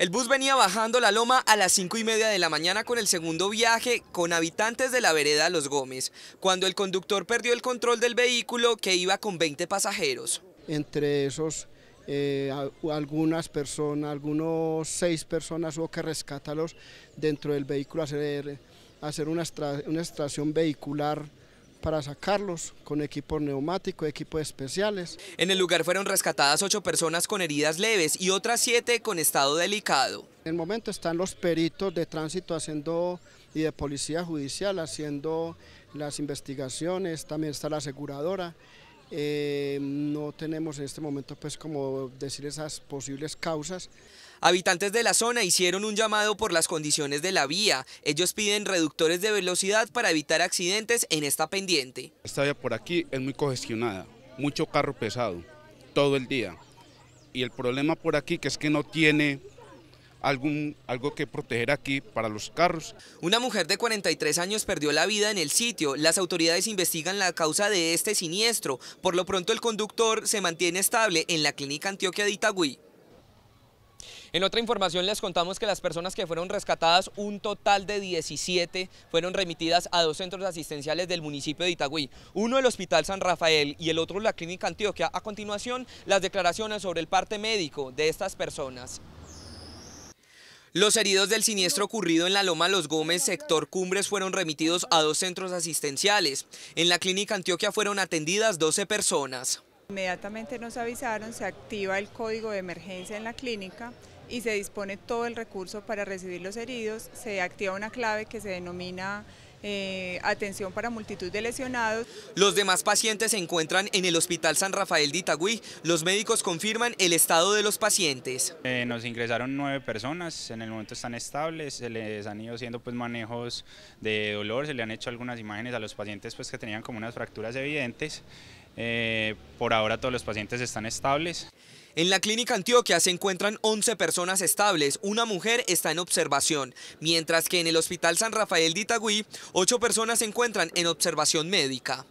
El bus venía bajando la loma a las cinco y media de la mañana con el segundo viaje con habitantes de la vereda Los Gómez, cuando el conductor perdió el control del vehículo que iba con 20 pasajeros. Entre esos eh, algunas personas, algunos seis personas hubo que rescatarlos dentro del vehículo, hacer, hacer una, una extracción vehicular para sacarlos con equipo neumático, equipos especiales. En el lugar fueron rescatadas ocho personas con heridas leves y otras siete con estado delicado. En el momento están los peritos de tránsito haciendo y de policía judicial haciendo las investigaciones, también está la aseguradora. Eh, no tenemos en este momento pues como decir esas posibles causas. Habitantes de la zona hicieron un llamado por las condiciones de la vía. Ellos piden reductores de velocidad para evitar accidentes en esta pendiente. Esta vía por aquí es muy congestionada, mucho carro pesado, todo el día. Y el problema por aquí que es que no tiene algo que proteger aquí para los carros. Una mujer de 43 años perdió la vida en el sitio. Las autoridades investigan la causa de este siniestro. Por lo pronto el conductor se mantiene estable en la clínica Antioquia de Itagüí. En otra información les contamos que las personas que fueron rescatadas, un total de 17, fueron remitidas a dos centros asistenciales del municipio de Itagüí, uno el Hospital San Rafael y el otro la Clínica Antioquia. A continuación, las declaraciones sobre el parte médico de estas personas. Los heridos del siniestro ocurrido en la Loma Los Gómez, sector Cumbres, fueron remitidos a dos centros asistenciales. En la clínica Antioquia fueron atendidas 12 personas. Inmediatamente nos avisaron, se activa el código de emergencia en la clínica y se dispone todo el recurso para recibir los heridos, se activa una clave que se denomina eh, atención para multitud de lesionados. Los demás pacientes se encuentran en el Hospital San Rafael de Itagüí. Los médicos confirman el estado de los pacientes. Eh, nos ingresaron nueve personas, en el momento están estables, se les han ido haciendo pues, manejos de dolor, se le han hecho algunas imágenes a los pacientes pues, que tenían como unas fracturas evidentes. Eh, por ahora todos los pacientes están estables. En la clínica Antioquia se encuentran 11 personas estables, una mujer está en observación, mientras que en el Hospital San Rafael de Itagüí, 8 personas se encuentran en observación médica.